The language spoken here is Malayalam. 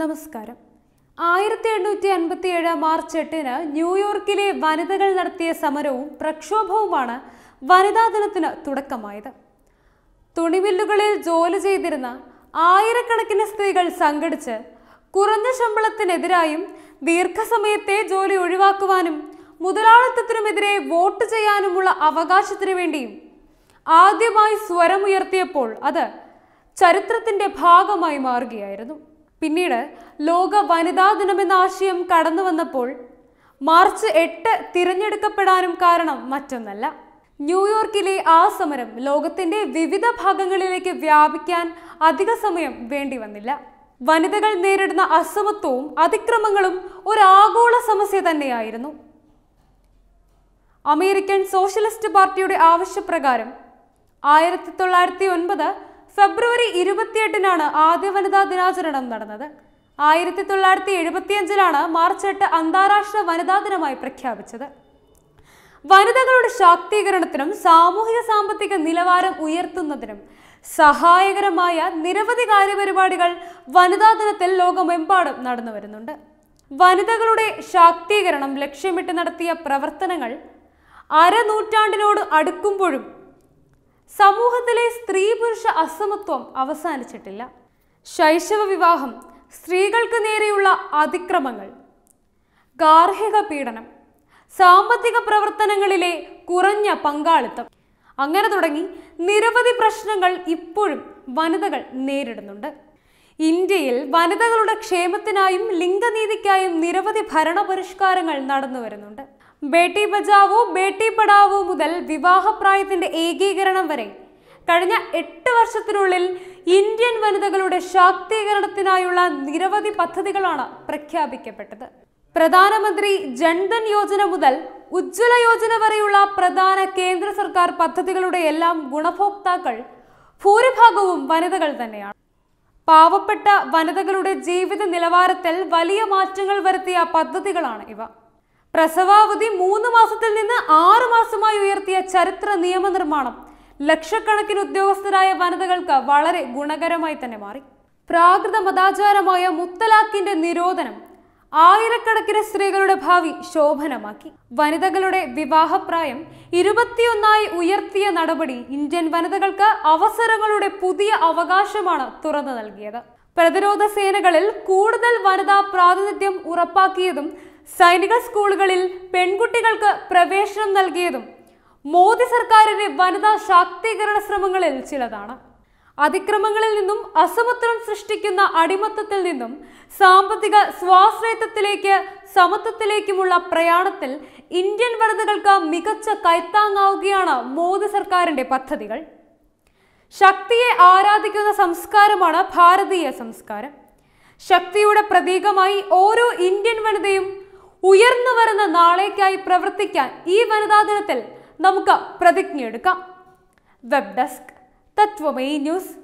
നമസ്കാരം ആയിരത്തി എണ്ണൂറ്റി അൻപത്തി ഏഴ് മാർച്ച് എട്ടിന് ന്യൂയോർക്കിലെ വനിതകൾ നടത്തിയ സമരവും പ്രക്ഷോഭവുമാണ് വനിതാ ദിനത്തിന് തുടക്കമായത് തുണിമില്ലുകളിൽ ജോലി ചെയ്തിരുന്ന ആയിരക്കണക്കിന് സ്ത്രീകൾ സംഘടിച്ച് കുറഞ്ഞ ശമ്പളത്തിനെതിരായും ദീർഘസമയത്തെ ജോലി ഒഴിവാക്കുവാനും മുതലാളിത്തത്തിനുമെതിരെ വോട്ട് ചെയ്യാനുമുള്ള അവകാശത്തിനു വേണ്ടിയും ആദ്യമായി സ്വരമുയർത്തിയപ്പോൾ അത് ചരിത്രത്തിന്റെ ഭാഗമായി മാറുകയായിരുന്നു പിന്നീട് ലോക വനിതാ ദിനമെന്ന ആശയം കടന്നു വന്നപ്പോൾ മാർച്ച് എട്ട് തിരഞ്ഞെടുക്കപ്പെടാനും കാരണം മറ്റൊന്നല്ല ന്യൂയോർക്കിലെ ആ സമരം ലോകത്തിന്റെ വിവിധ ഭാഗങ്ങളിലേക്ക് വ്യാപിക്കാൻ അധിക സമയം വേണ്ടി വന്നില്ല വനിതകൾ നേരിടുന്ന അസമത്വവും അതിക്രമങ്ങളും ഒരു ആഗോള സമസ്യ തന്നെയായിരുന്നു അമേരിക്കൻ സോഷ്യലിസ്റ്റ് പാർട്ടിയുടെ ആവശ്യപ്രകാരം ആയിരത്തി തൊള്ളായിരത്തി ഒൻപത് ഫെബ്രുവരി ഇരുപത്തിയെട്ടിനാണ് ആദ്യ വനിതാ ദിനാചരണം നടന്നത് ആയിരത്തി തൊള്ളായിരത്തി എഴുപത്തിയഞ്ചിലാണ് മാർച്ച് എട്ട് അന്താരാഷ്ട്ര വനിതാ ദിനമായി പ്രഖ്യാപിച്ചത് വനിതകളുടെ ശാക്തീകരണത്തിനും സാമൂഹിക സാമ്പത്തിക നിലവാരം ഉയർത്തുന്നതിനും സഹായകരമായ നിരവധി കാര്യപരിപാടികൾ വനിതാ ദിനത്തിൽ ലോകമെമ്പാടും നടന്നു വരുന്നുണ്ട് വനിതകളുടെ ശാക്തീകരണം ലക്ഷ്യമിട്ട് നടത്തിയ പ്രവർത്തനങ്ങൾ അരനൂറ്റാണ്ടിനോട് അടുക്കുമ്പോഴും സമൂഹത്തിലെ സ്ത്രീ പുരുഷ അസമത്വം അവസാനിച്ചിട്ടില്ല ശൈശവ വിവാഹം സ്ത്രീകൾക്ക് നേരെയുള്ള അതിക്രമങ്ങൾ ഗാർഹിക പീഡനം സാമ്പത്തിക പ്രവർത്തനങ്ങളിലെ കുറഞ്ഞ പങ്കാളിത്തം അങ്ങനെ തുടങ്ങി നിരവധി പ്രശ്നങ്ങൾ ഇപ്പോഴും വനിതകൾ നേരിടുന്നുണ്ട് ഇന്ത്യയിൽ വനിതകളുടെ ക്ഷേമത്തിനായും ലിംഗനീതിക്കായും നിരവധി ഭരണപരിഷ്കാരങ്ങൾ നടന്നു വരുന്നുണ്ട് ബേട്ടി ബചാവോ ബേട്ടി പഠാവോ മുതൽ വിവാഹപ്രായത്തിന്റെ ഏകീകരണം വരെ കഴിഞ്ഞ എട്ട് വർഷത്തിനുള്ളിൽ ഇന്ത്യൻ വനിതകളുടെ ശാക്തീകരണത്തിനായുള്ള നിരവധി പദ്ധതികളാണ് പ്രഖ്യാപിക്കപ്പെട്ടത് പ്രധാനമന്ത്രി ജൻധൻ യോജന മുതൽ ഉജ്ജ്വല യോജന വരെയുള്ള പ്രധാന കേന്ദ്ര സർക്കാർ പദ്ധതികളുടെ എല്ലാം ഗുണഭോക്താക്കൾ ഭൂരിഭാഗവും വനിതകൾ തന്നെയാണ് പാവപ്പെട്ട വനിതകളുടെ ജീവിത നിലവാരത്തിൽ വലിയ മാറ്റങ്ങൾ വരുത്തിയ പദ്ധതികളാണ് ഇവ പ്രസവാവധി മൂന്ന് മാസത്തിൽ നിന്ന് ആറു മാസമായി ഉയർത്തിയ ചരിത്ര നിയമനിർമ്മാണം ലക്ഷക്കണക്കിന് ഉദ്യോഗസ്ഥരായ വനിതകൾക്ക് വളരെ ഗുണകരമായി തന്നെ മാറി പ്രാകൃത മതാചാരമായ മുത്തലാഖിന്റെ നിരോധനം ആയിരക്കണക്കിന് സ്ത്രീകളുടെ ഭാവി ശോഭനമാക്കി വനിതകളുടെ വിവാഹപ്രായം ഇരുപത്തിയൊന്നായി ഉയർത്തിയ നടപടി ഇന്ത്യൻ വനിതകൾക്ക് അവസരങ്ങളുടെ പുതിയ അവകാശമാണ് തുറന്നു നൽകിയത് പ്രതിരോധ സേനകളിൽ കൂടുതൽ വനിതാ പ്രാതിനിധ്യം ഉറപ്പാക്കിയതും സൈനിക സ്കൂളുകളിൽ പെൺകുട്ടികൾക്ക് പ്രവേശനം നൽകിയതും മോദി സർക്കാരിന്റെ വനിതാ ശാക്തീകരണ ശ്രമങ്ങളിൽ ചിലതാണ് അതിക്രമങ്ങളിൽ നിന്നും അസമത്വം സൃഷ്ടിക്കുന്ന അടിമത്തത്തിൽ നിന്നും സാമ്പത്തിക സ്വാശ്രയത്വത്തിലേക്ക് സമത്വത്തിലേക്കുമുള്ള പ്രയാണത്തിൽ ഇന്ത്യൻ വനിതകൾക്ക് മികച്ച കൈത്താങ്ങാവുകയാണ് മോദി സർക്കാരിന്റെ പദ്ധതികൾ ശക്തിയെ ആരാധിക്കുന്ന സംസ്കാരമാണ് ഭാരതീയ സംസ്കാരം ശക്തിയുടെ പ്രതീകമായി ഓരോ ഇന്ത്യൻ വനിതയും ഉയർന്നു വരുന്ന നാളേക്കായി പ്രവർത്തിക്കാൻ ഈ വനിതാ ദിനത്തിൽ നമുക്ക് പ്രതിജ്ഞയെടുക്കാം വെബ് ഡെസ്ക് തത്വമേ ന്യൂസ്